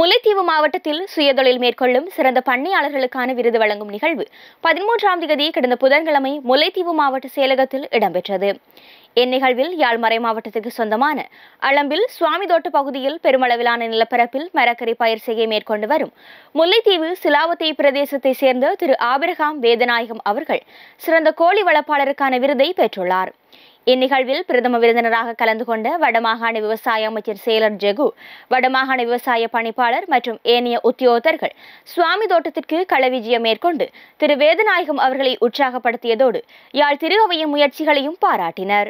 முல்லைத்தீவு மாவட்டத்தில் சுயதொழில் மேற்கொள்ளும் சிறந்த பண்ணையாளர்களுக்கான விருது வழங்கும் நிகழ்வு பதிமூன்றாம் தேதி கடந்த புதன்கிழமை முல்லைத்தீவு மாவட்ட செயலகத்தில் இடம்பெற்றது இந்நிகழ்வில் யாழ்மறை மாவட்டத்துக்கு சொந்தமான அளம்பில் சுவாமிதோட்ட பகுதியில் பெருமளவிலான நிலப்பரப்பில் மரக்கறி பயிர் செய்ய மேற்கொண்டு வரும் முல்லைத்தீவு சிலாவத்தை பிரதேசத்தை சேர்ந்த திரு ஆபிரகாம் வேதநாயகம் அவர்கள் சிறந்த கோழி வளர்ப்பாளருக்கான விருதை பெற்றுள்ளார் இந்நிகழ்வில் பிரதம விருந்தினராக கலந்து கொண்ட வடமாகாண விவசாய அமைச்சர் செயலர் ஜெகு வடமாகாண விவசாய பணிப்பாளர் மற்றும் ஏனைய உத்தியோகத்தர்கள் சுவாமி தோட்டத்திற்கு களவிஜயம் மேற்கொண்டு திரு வேதநாயகம் அவர்களை உற்சாகப்படுத்தியதோடு யாழ் திருகவையின் முயற்சிகளையும் பாராட்டினர்